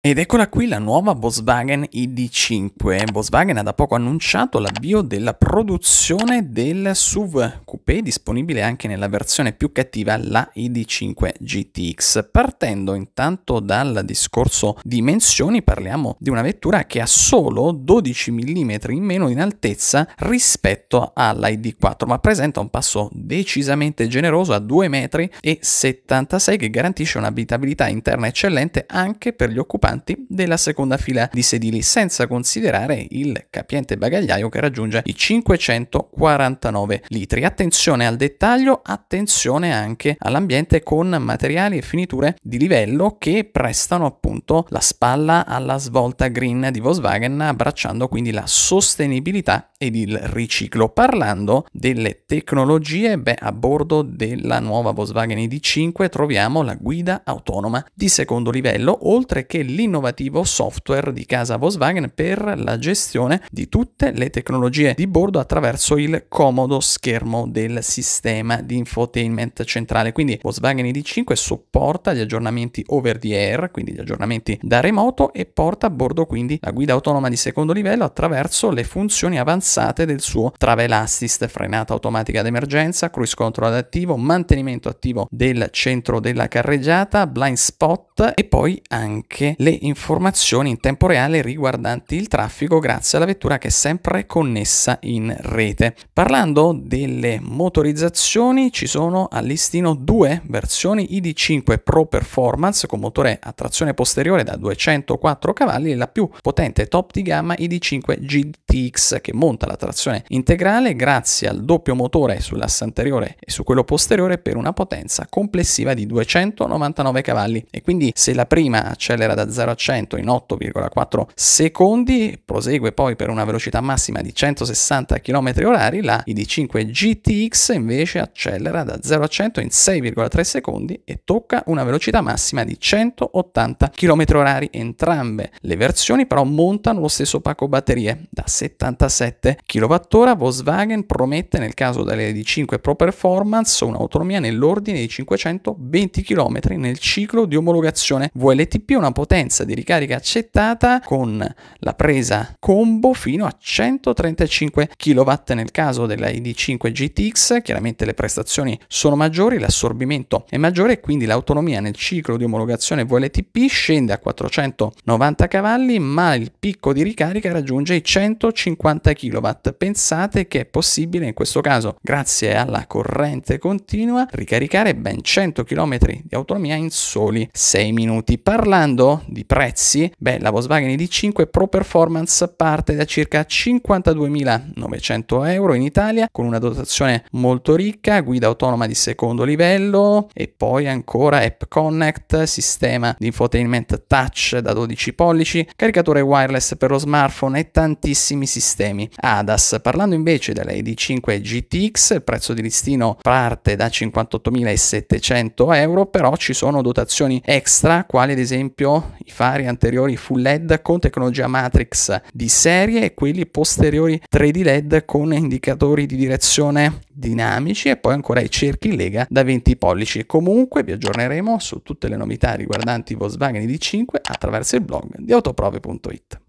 Ed eccola qui la nuova Volkswagen ID5. Volkswagen ha da poco annunciato l'avvio della produzione del SUV coupé disponibile anche nella versione più cattiva, la ID5 GTX. Partendo intanto dal discorso dimensioni, parliamo di una vettura che ha solo 12 mm in meno in altezza rispetto alla ID4, ma presenta un passo decisamente generoso a 2,76 m che garantisce un'abitabilità interna eccellente anche per gli occupanti occupanti della seconda fila di sedili, senza considerare il capiente bagagliaio che raggiunge i 549 litri. Attenzione al dettaglio, attenzione anche all'ambiente con materiali e finiture di livello che prestano appunto la spalla alla svolta green di Volkswagen, abbracciando quindi la sostenibilità ed il riciclo, parlando delle tecnologie, beh, a bordo della nuova Volkswagen ID5 troviamo la guida autonoma di secondo livello, oltre che l'innovativo software di casa Volkswagen per la gestione di tutte le tecnologie di bordo attraverso il comodo schermo del sistema di infotainment centrale. Quindi Volkswagen ID5 supporta gli aggiornamenti over the air, quindi gli aggiornamenti da remoto e porta a bordo quindi la guida autonoma di secondo livello attraverso le funzioni avanzate avanzate del suo travel assist, frenata automatica d'emergenza, cruise control adattivo, mantenimento attivo del centro della carreggiata, blind spot e poi anche le informazioni in tempo reale riguardanti il traffico grazie alla vettura che è sempre connessa in rete. Parlando delle motorizzazioni ci sono a listino due versioni ID5 Pro Performance con motore a trazione posteriore da 204 cavalli e la più potente top di gamma ID5 GTX che monta la trazione integrale grazie al doppio motore sull'asse anteriore e su quello posteriore per una potenza complessiva di 299 cavalli e quindi quindi se la prima accelera da 0 a 100 in 8,4 secondi, prosegue poi per una velocità massima di 160 km h la ID5 GTX invece accelera da 0 a 100 in 6,3 secondi e tocca una velocità massima di 180 km h Entrambe le versioni però montano lo stesso pacco batterie da 77 kWh. Volkswagen promette nel caso delle ID5 Pro Performance un'autonomia nell'ordine di 520 km nel ciclo di omologazione configurazione VLTP una potenza di ricarica accettata con la presa combo fino a 135 kW nel caso della ID5 GTX, chiaramente le prestazioni sono maggiori, l'assorbimento è maggiore e quindi l'autonomia nel ciclo di omologazione VLTP scende a 490 cavalli, ma il picco di ricarica raggiunge i 150 kW. Pensate che è possibile in questo caso, grazie alla corrente continua, ricaricare ben 100 km di autonomia in soli 6 6 minuti. Parlando di prezzi, beh, la Volkswagen ID5 Pro Performance parte da circa 52.900 euro in Italia con una dotazione molto ricca, guida autonoma di secondo livello e poi ancora App Connect, sistema di infotainment touch da 12 pollici, caricatore wireless per lo smartphone e tantissimi sistemi ADAS. Parlando invece della ID5 GTX, il prezzo di listino parte da 58.700 euro, però ci sono dotazioni extra finestra, quali ad esempio i fari anteriori full LED con tecnologia Matrix di serie e quelli posteriori 3D LED con indicatori di direzione dinamici e poi ancora i cerchi lega da 20 pollici. Comunque vi aggiorneremo su tutte le novità riguardanti Volkswagen ID5 attraverso il blog di autoprove.it.